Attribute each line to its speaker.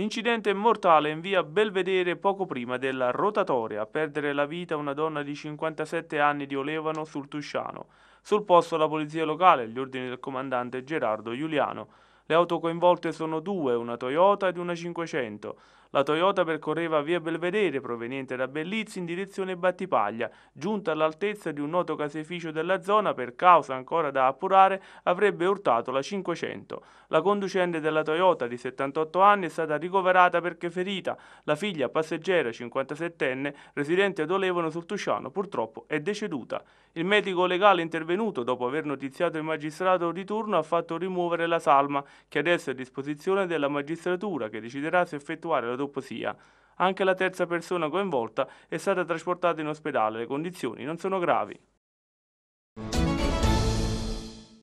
Speaker 1: Incidente mortale in via Belvedere poco prima della rotatoria. A perdere la vita una donna di 57 anni di Olevano sul Tusciano. Sul posto la polizia locale, gli ordini del comandante Gerardo Giuliano. Le auto coinvolte sono due, una Toyota ed una 500. La Toyota percorreva via Belvedere proveniente da Bellizzi in direzione Battipaglia, giunta all'altezza di un noto caseificio della zona per causa ancora da appurare avrebbe urtato la 500. La conducente della Toyota di 78 anni è stata ricoverata perché ferita. La figlia passeggera 57enne residente ad Olevano sul Tusciano purtroppo è deceduta. Il medico legale intervenuto dopo aver notiziato il magistrato di turno ha fatto rimuovere la salma che adesso è a disposizione della magistratura che deciderà se effettuare la l'autopsia. Anche la terza persona coinvolta è stata trasportata in ospedale, le condizioni non sono gravi.